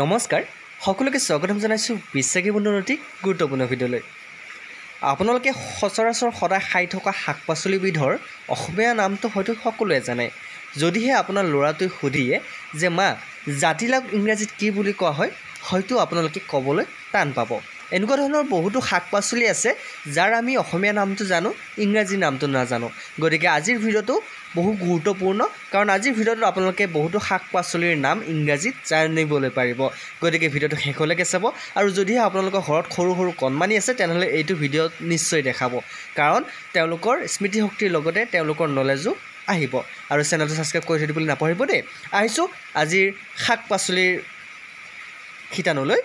নমস্কাৰ সকলোকে স্বাগতম জনাইছোঁ বিশ্বাসী বন্ধুৰ অতি গুৰুত্বপূৰ্ণ ভিডিঅ'লৈ আপোনালোকে সচৰাচৰ সদায় খাই থকা শাক পাচলিবিধৰ অসমীয়া নামটো হয়তো সকলোৱে জানে যদিহে আপোনাৰ ল'ৰাটোৱে সুধিয়ে যে মা জাতিলাও ইংৰাজীত কি বুলি কোৱা হয় হয়তো আপোনালোকে ক'বলৈ টান পাব এনেকুৱা ধৰণৰ বহুতো শাক পাচলি আছে যাৰ আমি অসমীয়া নামটো জানো ইংৰাজী নামটো নাজানো গতিকে আজিৰ ভিডিঅ'টো বহু গুৰুত্বপূৰ্ণ কাৰণ আজিৰ ভিডিঅ'টোত আপোনালোকে বহুতো শাক পাচলিৰ নাম ইংৰাজীত জানিবলৈ পাৰিব গতিকে ভিডিঅ'টো শেষলৈকে চাব আৰু যদিহে আপোনালোকৰ ঘৰত সৰু সৰু কণমানি আছে তেনেহ'লে এইটো ভিডিঅ' নিশ্চয় দেখাব কাৰণ তেওঁলোকৰ স্মৃতিশক্তিৰ লগতে তেওঁলোকৰ নলেজো আহিব আৰু চেনেলটো ছাবস্ক্ৰাইব কৰি থৈ দিবলৈ নাপাহৰিব দেই আহিছোঁ আজিৰ শাক পাচলিৰ শিতানলৈ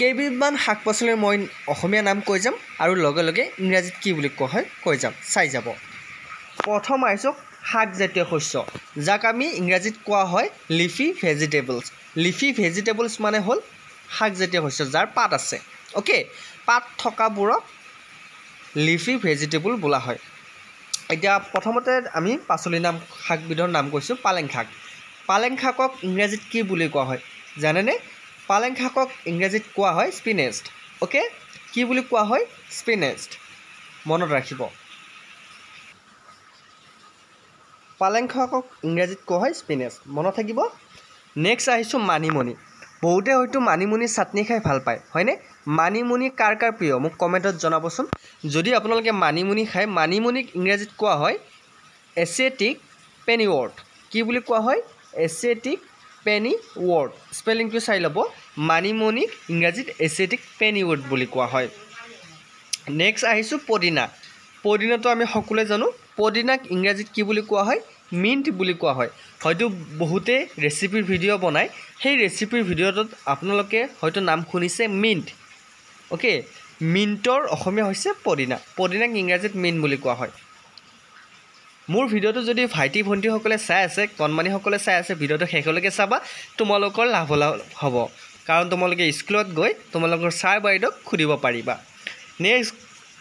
কেইবিধমান শাক পাচলিৰ মই অসমীয়া নাম কৈ যাম আৰু লগে লগে ইংৰাজীত কি বুলি কোৱা হয় কৈ যাম চাই যাব প্ৰথম আহিছোঁ শাক জাতীয় শস্য যাক আমি ইংৰাজীত কোৱা হয় লিফি ভেজিটেবলছ লিফি ভেজিটেবলছ মানে হ'ল শাকজাতীয় শস্য যাৰ পাত আছে অ'কে পাত থকাবোৰক লিফি ভেজিটেবল বোলা হয় এতিয়া প্ৰথমতে আমি পাচলিৰ নাম শাকবিধৰ নাম কৈছোঁ পালেং শাক পালেং শাকক ইংৰাজীত কি বুলি কোৱা হয় জানেনে পালেং শাকক ইংৰাজীত কোৱা হয় স্পিনেষ্ট অ'কে কি বুলি কোৱা হয় স্পিনেষ্ট মনত ৰাখিব পালেং শাকক ইংৰাজীত কোৱা হয় স্পিনেষ্ট মনত থাকিব নেক্সট আহিছোঁ মানিমুনি বহুতে হয়তো মানিমুনি চাটনি খাই ভাল পায় হয়নে মানিমুনি কাৰ কাৰ প্ৰিয় মোক কমেণ্টত জনাবচোন যদি আপোনালোকে মানিমুনি খায় মানিমুনিক ইংৰাজীত কোৱা হয় এচিয়েটিক পেনিৱৰ্ড কি বুলি কোৱা হয় এচিয়েটিক পেনি ৱৰ্ড স্পেলিংটো চাই ল'ব মানিমণিক ইংৰাজীত এচেটিক পেনিৱৰ্ড বুলি কোৱা হয় নেক্সট আহিছোঁ পদিনা পদিনাটো আমি সকলোৱে জানো পদিনাক ইংৰাজীত কি বুলি কোৱা হয় মিণ্ট বুলি কোৱা হয় হয়তো বহুতেই ৰেচিপিৰ ভিডিঅ' বনায় সেই ৰেচিপিৰ ভিডিঅ'টোত আপোনালোকে হয়তো নাম শুনিছে মিণ্ট অ'কে মিণ্টৰ অসমীয়া হৈছে পদিনা পদিনাক ইংৰাজীত মিণ্ট বুলি কোৱা হয় মোৰ ভিডিঅ'টো যদি ভাইটি ভণ্টিসকলে চাই আছে কণমানিসকলে চাই আছে ভিডিঅ'টো শেষলৈকে চাবা তোমালোকৰ লাভলাভ হ'ব কাৰণ তোমালোকে স্কুলত গৈ তোমালোকৰ ছাৰ বাইদেউক সুধিব পাৰিবা নেক্সট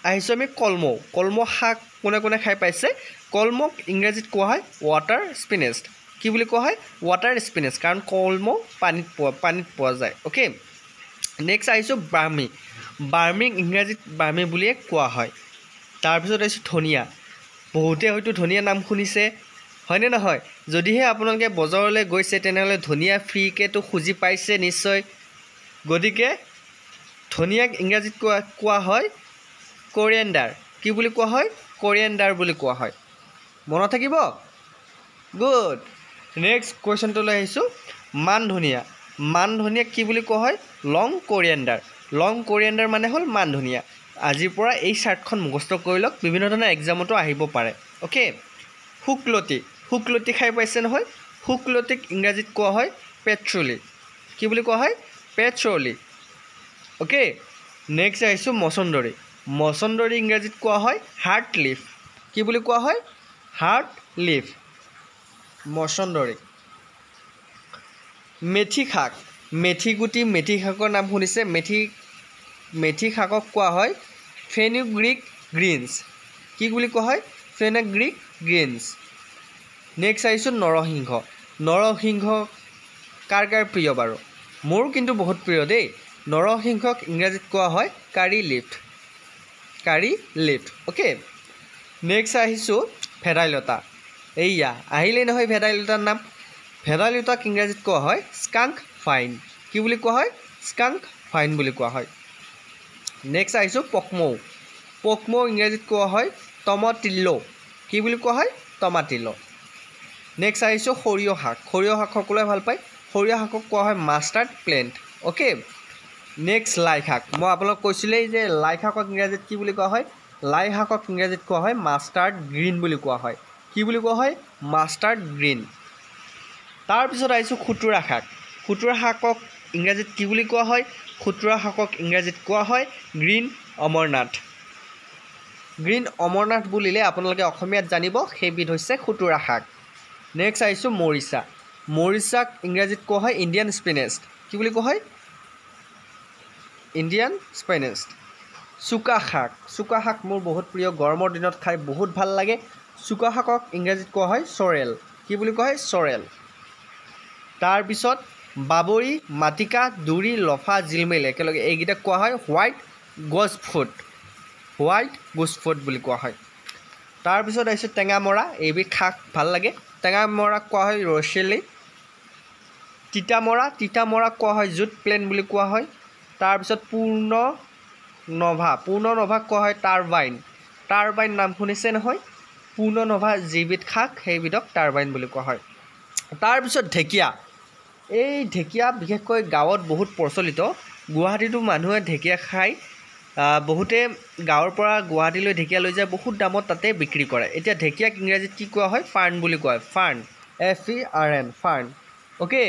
আহিছোঁ আমি কলমৌ কলমৌ শাক কোনে কোনে খাই পাইছে কলমক ইংৰাজীত কোৱা হয় ৱাটাৰ স্পিনেজ কি বুলি কোৱা হয় ৱাটাৰ স্পিনেজ কাৰণ কলম পানীত পোৱা পানীত পোৱা যায় অ'কে নেক্সট আহিছোঁ বাৰ্মি বাৰ্মিক ইংৰাজীত বাৰ্মি বুলিয়ে কোৱা হয় তাৰপিছত আহিছোঁ ধনিয়া বহুতে হয়তো ধনিয়া নাম শুনিছে হয়নে নহয় যদিহে আপোনালোকে বজাৰলৈ গৈছে তেনেহ'লে ধনিয়া ফ্ৰীকেতো খুজি পাইছে নিশ্চয় গতিকে ধনিয়াক ইংৰাজীত কোৱা কোৱা হয় কৰিয়েণ্ডাৰ কি বুলি কোৱা হয় কৰিয়েণ্ডাৰ বুলি কোৱা হয় মনত থাকিব গুড নেক্সট কুৱেশ্যনটোলৈ আহিছোঁ মান ধনিয়া মান ধনিয়াক কি বুলি কোৱা হয় লং কৰিয়েণ্ডাৰ লং কৰিয়েণ্ডাৰ মানে হ'ল মান ধনিয়া আজিৰ পৰা এই চাৰ্টখন মুখস্থ কৰি লওক বিভিন্ন ধৰণৰ এক্সামতো আহিব পাৰে অ'কে শুকলতি শুকলতি খাই পাইছে নহয় শুকলতিক ইংৰাজীত কোৱা হয় পেট্ৰলি কি বুলি কোৱা হয় পেট্ৰলি অ'কে নেক্সট আহিছোঁ মচন্দৰী মচন্দৰী ইংৰাজীত কোৱা হয় হাৰ্ট লিফ কি বুলি কোৱা হয় হাৰ্ট লিফ মচন্দৰী মেথি শাক মেথি গুটি মেথি শাকৰ নাম শুনিছে মেথি মেথি শাকক কোৱা হয় ফেনুগ্ৰিক গ্ৰীণছ কি বুলি কোৱা হয় ফেনাগ্ৰিক গ্ৰীণছ নেক্সট চাইছোঁ নৰসিংহ নৰসিংহ কাৰ কাৰ প্ৰিয় বাৰু মোৰো কিন্তু বহুত প্ৰিয় দেই নৰসিংহক ইংৰাজীত কোৱা হয় curry leaf curry leaf okay next আহিছোঁ ভেদাইলতা এইয়া আহিলেই নহয় ভেদাইলতাৰ নাম ভেদাইলতাক ইংৰাজীত কোৱা হয় স্কাংক ফাইন কি বুলি কোৱা হয় স্কাংক ফাইন বুলি কোৱা হয় নেক্সট আহিছোঁ পকমৌ পকমৌ ইংৰাজীত কোৱা হয় টমাটিল্লো কি বুলি কোৱা হয় টমাটিল্লো নেক্সট আহিছোঁ সৰিয়হ শাক সৰিয়হ শাক সকলোৱে ভাল পায় সৰিয়হ শাকক কোৱা হয় মাষ্টাৰ্ড প্লেণ্ট অ'কে নেক্সট লাই শাক মই আপোনালোকক কৈছিলেই যে লাই শাকক ইংৰাজীত কি বুলি কোৱা হয় লাই শাকক ইংৰাজীত কোৱা হয় মাষ্টাৰ্ড গ্ৰীণ বুলি কোৱা হয় কি বুলি কোৱা হয় মাষ্টাৰ্ড গ্ৰীণ তাৰপিছত আহিছোঁ খুতুৰা শাক খুতুৰা শাকক ইংৰাজীত কি বুলি কোৱা হয় খুতুৰা শাকক ইংৰাজীত কোৱা হয় গ্ৰীণ অমৰনাথ গ্ৰীণ অমৰনাথ বুলিলে আপোনালোকে অসমীয়াত জানিব সেইবিধ হৈছে খুতুৰা শাক নেক্সট আহিছোঁ মৰিচা মৰিচাক ইংৰাজীত কোৱা হয় ইণ্ডিয়ান স্পেনেষ্ট কি বুলি কোৱা হয় ইণ্ডিয়ান স্পেনেষ্ট চুকা শাক চুকা শাক মোৰ বহুত প্ৰিয় গৰমৰ দিনত খাই বহুত ভাল লাগে চুকা শাকক ইংৰাজীত কোৱা হয় চৰেল কি বুলি কোৱা হয় চৰেল তাৰপিছত বাবৰি মাটিকা দুৰি লফা জিলমিল একেলগে এইকেইটাক কোৱা হয় হোৱাইট গছ ফুট হোৱাইট গছ ফুট বুলি কোৱা হয় তাৰপিছত আহিছে টেঙামৰা এইবিধ শাক ভাল লাগে টেঙামৰাক কোৱা হয় ৰচেলি তিতামৰা তিতামৰাক কোৱা হয় জুট প্লেন বুলি কোৱা হয় তাৰপিছত পূৰ্ণ নভা পূৰ্ণ নভাক কোৱা হয় টাৰবাইন টাৰবাইন নাম শুনিছে নহয় পূৰ্ণ নভা যিবিধ শাক সেইবিধক টাৰবাইন বুলি কোৱা হয় তাৰপিছত ঢেকীয়া এই ঢেকীয়া বিশেষকৈ গাঁৱত বহুত প্ৰচলিত গুৱাহাটীতো মানুহে ঢেকীয়া খাই বহুতে গাঁৱৰ পৰা গুৱাহাটীলৈ ঢেকীয়া লৈ যায় বহুত দামত তাতে বিক্ৰী কৰে এতিয়া ঢেকীয়াক ইংৰাজীত কি কোৱা হয় ফাৰ্ণ বুলি কোৱা হয় fern F E R N fern okay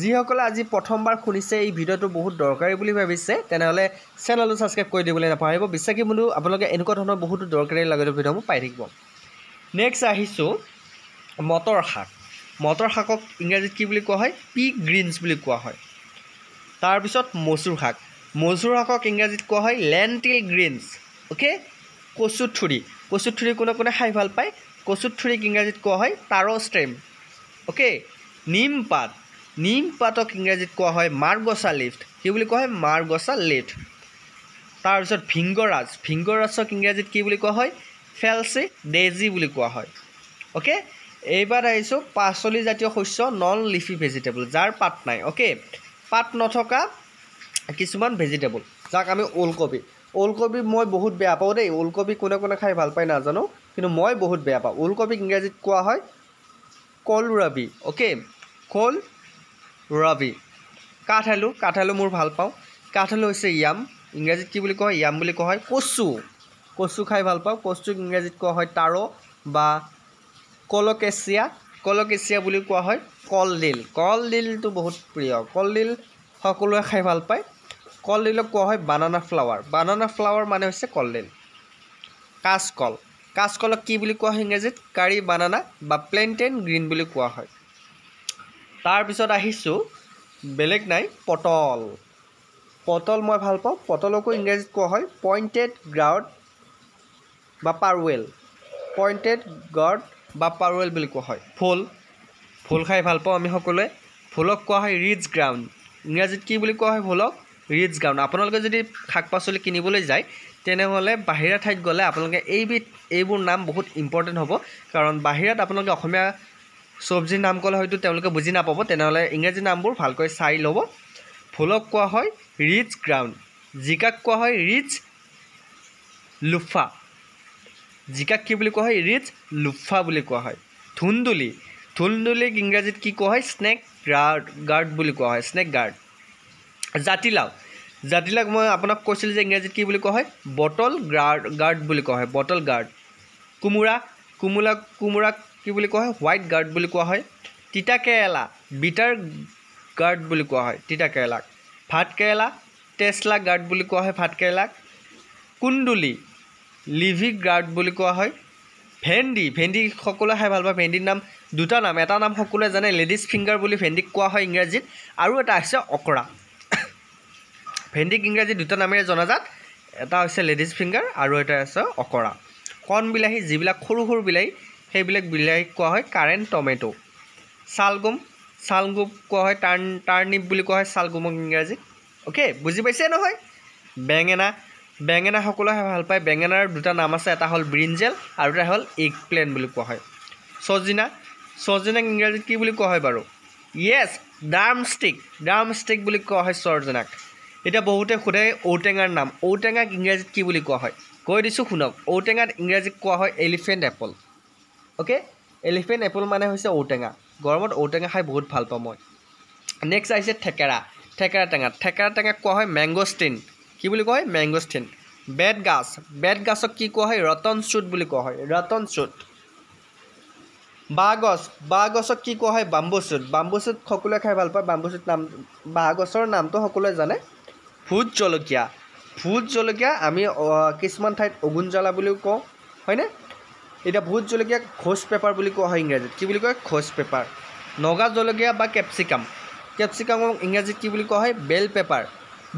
যিসকলে আজি প্ৰথমবাৰ শুনিছে এই ভিডিঅ'টো বহুত দৰকাৰী বুলি ভাবিছে তেনেহ'লে চেনেলটো ছাবস্ক্ৰাইব কৰি দিবলৈ নাপাহৰিব বিশ্বাসী বন্ধু আপোনালোকে এনেকুৱা ধৰণৰ বহুতো দৰকাৰী লাগতীয় ভিডিঅ'সমূহ পাই থাকিব নেক্সট আহিছোঁ মটৰ শাক মটৰ শাকক ইংৰাজীত কি বুলি কোৱা হয় পি গ্ৰীণছ বুলি কোৱা হয় তাৰপিছত মচুৰ শাক মচুৰ শাকক ইংৰাজীত কোৱা হয় লেণ্টিল গ্ৰীণছ অ'কে কচুথুৰি কচুথুৰি কোনে কোনে খাই ভাল পায় কচুথুৰিক ইংৰাজীত কোৱা হয় তাৰ ষ্ট্ৰেম অ'কে নিম পাত নিম পাতক ইংৰাজীত কোৱা হয় মাৰগচা লিফ্ট কি বুলি কোৱা হয় মাৰগচা লিফ্ট তাৰপিছত ভিংগৰাজ ভিংগৰাজক ইংৰাজীত কি বুলি কোৱা হয় ফেলচি ডেজি বুলি কোৱা হয় অ'কে এইবাৰ আহিছোঁ জাতীয় শস্য নন লিফি ভেজিটেবল যাৰ পাত নাই অ'কে পাত নথকা কিছুমান ভেজিটেবল যাক আমি ওলকবি ওলকবি মই বহুত বেয়া পাওঁ দেই ওলকবি কোনে কোনে খাই ভাল পায় নাজানো কিন্তু মই বহুত বেয়া পাওঁ ওলকবিক ইংৰাজীত কোৱা হয় kohlrabi okay kohlrabi কাঠ আলু মোৰ ভাল পাওঁ কাঠ আলু হৈছে য়াম ইংৰাজীত কি বুলি কয় য়াম বুলি কোৱা হয় কচু কচু খাই ভাল পাওঁ কচুক ইংৰাজীত কোৱা হয় তাৰ বা কলকেচিয়া কলকেচিয়া বুলি কোৱা হয় কলডিল কলডিলটো বহুত প্ৰিয় কলডিল সকলোৱে খাই ভাল পায় কলডিলক কোৱা হয় বানানা ফ্লাৱাৰ বানানা ফ্লাৱাৰ মানে হৈছে কলডিল কাচকল কাচকলক কি বুলি কোৱা হয় ইংৰাজীত কাৰী বানানা বা প্লেণ্টেন গ্ৰীণ বুলি কোৱা হয় তাৰপিছত আহিছোঁ বেলেগ নাই পটল পটল মই ভাল পাওঁ পটলকো ইংৰাজীত কোৱা হয় পইণ্টেড গ্ৰাউড বা পাৰৱেল পইণ্টেড গ্ৰাউড বা পাৰৱেল বুলি কোৱা হয় ফুল ফুল খাই ভাল পাওঁ আমি সকলোৱে ফুলক কোৱা হয় ৰিজ গ্ৰাউণ্ড ইংৰাজীত কি বুলি কোৱা হয় ফুলক ৰিজ গ্ৰাউণ্ড আপোনালোকে যদি শাক পাচলি কিনিবলৈ যায় তেনেহ'লে বাহিৰা ঠাইত গ'লে আপোনালোকে এইবিধ এইবোৰ নাম বহুত ইম্পৰ্টেণ্ট হ'ব কাৰণ বাহিৰত আপোনালোকে অসমীয়া চব্জিৰ নাম ক'লে হয়তো তেওঁলোকে বুজি নাপাব তেনেহ'লে ইংৰাজী নামবোৰ ভালকৈ চাই ল'ব ফুলক কোৱা হয় ৰিজ গ্ৰাউণ্ড জিকাক কোৱা হয় ৰিজ লোফা জিকাক কি বুলি কোৱা হয় ৰিচ লুফা বুলি কোৱা হয় ধুন্দুলি ধুন্দুলিক ইংৰাজীত কি কোৱা হয় স্নেক গাৰ্ড গাৰ্ড বুলি কোৱা হয় স্নেক গাৰ্ড জাতিলাও জাতিলাওক মই আপোনাক কৈছিলোঁ যে ইংৰাজীত কি বুলি কোৱা হয় বটল গাৰ্ড গাৰ্ড বুলি কোৱা হয় বটল গাৰ্ড কোমোৰা কোমোৰা কোমোৰাক কি বুলি কোৱা হয় হোৱাইট গাৰ্ড বুলি কোৱা হয় তিতাকেৰেলা বিটাৰ গাৰ্ড বুলি কোৱা হয় তিতাকেৰেলাক ভাতকেৰেলা টেচলা গাৰ্ড বুলি কোৱা হয় ভাতকেৰেলাক কুন্দুলি লিভি গাৰ্ড বুলি কোৱা হয় ভেন্দি ভেন্দি সকলোৱে খাই ভাল পায় ভেন্দিৰ নাম দুটা নাম এটা নাম সকলোৱে জানে লেডিজ ফিংগাৰ বুলি ভেন্দিক কোৱা হয় ইংৰাজীত আৰু এটা হৈছে অকৰা ভেন্দিক ইংৰাজীত দুটা নামেৰে জনাজাত এটা হৈছে লেডিজ ফিংগাৰ আৰু এটা হৈছে অকৰা কণ বিলাহী যিবিলাক সৰু সৰু বিলাহী সেইবিলাক বিলাহীক কোৱা হয় কাৰেণ্ট টমেট' চালগুম চালগুম কোৱা হয় টাৰ্ণ টাৰ্ণিপ বুলি কোৱা হয় চালগুমক ইংৰাজীত অ'কে বুজি পাইছে নহয় বেঙেনা বেঙেনা সকলোৱে ভাল পায় বেঙেনাৰ দুটা নাম আছে এটা হ'ল ব্ৰিঞ্জেল আৰু এটা হ'ল ইগ প্লেন বুলি কোৱা হয় চজিনা চজিনাক ইংৰাজীত কি বুলি কোৱা হয় বাৰু yes drumstick drumstick বুলি কোৱা হয় চজিনাক এতিয়া বহুতে সোধে ঔটেঙাৰ নাম ঔটেঙাক ইংৰাজীত কি বুলি কোৱা হয় কৈ দিছোঁ শুনক ঔটেঙাত ইংৰাজীত কোৱা হয় elephant apple okay elephant apple মানে হৈছে ঔটেঙা গৰমত ঔটেঙা খাই বহুত ভাল পাওঁ মই নেক্সট আহিছে থেকেৰা থেকেৰা টেঙা থেকেৰা টেঙাক কোৱা হয় মেংগ'ষ্টিন কি বুলি কয় মেংগোষ্ঠিন বেড গাছ বেড গাছক কি কোৱা হয় ৰতন চুট বুলি কোৱা হয় ৰতন চুট বাঁহগছ গছক কি কোৱা হয় বাম্বু চুট বাম্বু চুট সকলোৱে খাই ভাল পায় বাম্বু চুট নাম গছৰ নামটো সকলোৱে জানে ভোট জলকীয়া ভোট জলকীয়া আমি কিছুমান ঠাইত অগুন জ্বলা বুলিও কওঁ হয়নে এতিয়া ভোট জলকীয়া খোজ পেপাৰ বুলি কোৱা হয় ইংৰাজীত কি বুলি কয় খোজ পেপাৰ নগা জলকীয়া বা কেপচিকাম কেপচিকামক ইংৰাজীত কি বুলি কোৱা হয় বেল পেপাৰ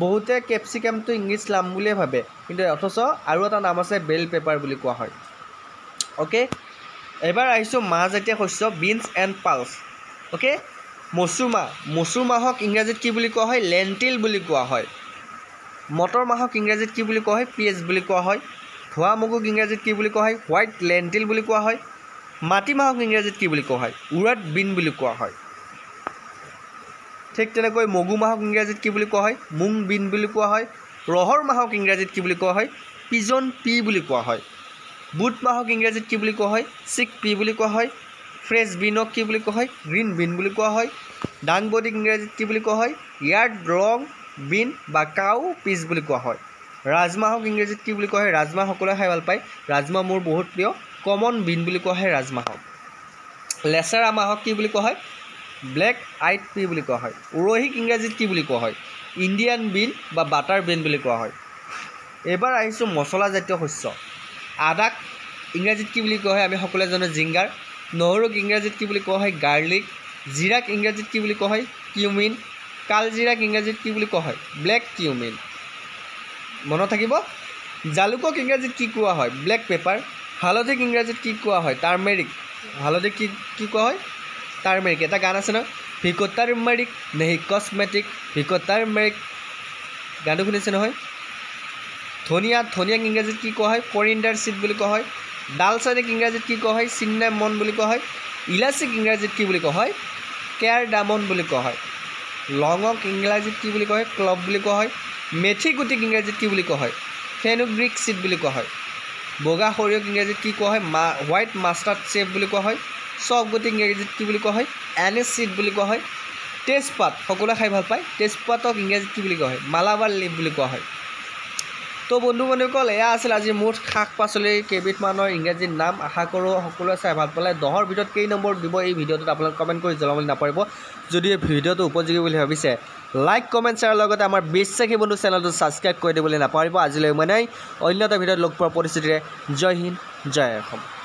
বহুতে কেপচিকামটো ইংলিছ লাম বুলিয়ে ভাবে কিন্তু অথচ আৰু এটা নাম আছে বেল পেপাৰ বুলি কোৱা হয় অ'কে এইবাৰ আহিছোঁ মাহ জাতীয় শস্য বিনছ এণ্ড পালছ অ'কে মাহ মচুমাহ মাহক ইংৰাজীত কি বুলি কোৱা হয় লেণ্টিল বুলি কোৱা হয় মটৰ মাহক ইংৰাজীত কি বুলি কোৱা হয় পি এছ বুলি কোৱা হয় ধোৱা মগুক ইংৰাজীত কি বুলি কোৱা হয় হোৱাইট লেণ্টিল বুলি কোৱা হয় মাটিমাহক ইংৰাজীত কি বুলি কোৱা হয় উৰাট বিন বুলি কোৱা হয় ঠিক তেনেকৈ মগু মাহক ইংৰাজীত কি বুলি কোৱা হয় মুং বিন বুলি কোৱা হয় ৰহৰ মাহক ইংৰাজীত কি বুলি কোৱা হয় পিজন পি বুলি কোৱা হয় বুট মাহক ইংৰাজীত কি বুলি কোৱা হয় চিক পি বুলি কোৱা হয় ফ্ৰেছ বিনক কি বুলি কোৱা হয় গ্ৰীণ বিন বুলি কোৱা হয় ডাং বডিক ইংৰাজীত কি বুলি কোৱা হয় ইয়াৰ্ড ৰং বিন বা কাউ পিচ বুলি কোৱা হয় ৰাজমাহক ইংৰাজীত কি বুলি কোৱা হয় ৰাজমাহ সকলোৱে খাই ভাল পায় ৰাজমাহ মোৰ বহুত প্ৰিয় কমন বিন বুলি কোৱা হয় ৰাজমাহক লেচেৰা মাহক কি বুলি কোৱা হয় ব্লেক আইড পি বুলি কোৱা হয় উৰহিক ইংৰাজীত কি বুলি কোৱা হয় ইণ্ডিয়ান বিন বা বাটাৰ বিন বুলি কোৱা হয় এইবাৰ আহিছোঁ মছলাজাতীয় শস্য আদাক ইংৰাজীত কি বুলি কোৱা হয় আমি সকলোৱে জানো জিংগাৰ নহৰুক ইংৰাজীত কি বুলি কোৱা হয় গাৰ্লিক জিৰাক ইংৰাজীত কি বুলি কোৱা হয় কিউমিন কালজিৰাক ইংৰাজীত কি বুলি কোৱা হয় ব্লেক কিউমিন মনত থাকিব জালুকক ইংৰাজীত কি কোৱা হয় ব্লেক পেপাৰ হালধিক ইংৰাজীত কি কোৱা হয় টাৰ্মেৰিক হালধিক কি কি কোৱা হয় টাৰ্মেৰিক এটা গান আছে নহয় ভিকো টাৰ্মেৰিক নেহি কচমেটিক ভিকো টাৰ্মেৰিক গানটো শুনিছে নহয় ধনিয়া ধনিয়াক ইংৰাজীত কি কোৱা হয় কৰিণ্ডাৰ চিট বুলি কোৱা হয় ডালচাইনিক ইংৰাজীত কি কোৱা হয় চিন্নে মন বুলি কোৱা হয় ইলাচিক ইংৰাজীত কি বুলি কোৱা হয় কেয়াৰ ডামন বুলি কোৱা হয় লঙক ইংৰাজীত কি বুলি কোৱা হয় ক্লব বুলি কোৱা হয় মেথি গুটিক ইংৰাজীত কি বুলি কোৱা হয় গ্ৰীক চিট বুলি কোৱা হয় বগা সৰিয়হক ইংৰাজীত কি কোৱা হয় মা হোৱাইট মাষ্টাৰ্ড চেপ বুলি কোৱা হয় চক গুটি ইংৰাজীত কি বুলি কোৱা হয় চিট বুলি কোৱা হয় তেজপাত সকলোৱে খাই ভাল পায় তেজপাতক ইংৰাজীত কি বুলি কোৱা হয় মালাবাৰ লিপ বুলি কোৱা হয় তো বন্ধু বান্ধৱীসকল এয়া আছিল আজি মুঠ শাক পাচলিৰ কেইবিধমানৰ ইংৰাজীৰ নাম আশা কৰোঁ সকলোৱে চাই ভাল পালে দহৰ ভিতৰত কেই নম্বৰ দিব এই ভিডিঅ'টোত আপোনালোকে কমেণ্ট কৰি জনাবলৈ নাপাৰিব যদি এই ভিডিঅ'টো উপযোগী বুলি ভাবিছে লাইক কমেণ্ট শ্বেয়াৰৰ লগতে আমাৰ বিশ্বাসী বন্ধু চেনেলটো ছাবস্ক্ৰাইব কৰি দিবলৈ নাপাহৰিব আজিলৈ মানে অন্য এটা ভিডিঅ'ত লগ পোৱাৰ পৰিস্থিতিৰে জয় হিন্দ জয় অসম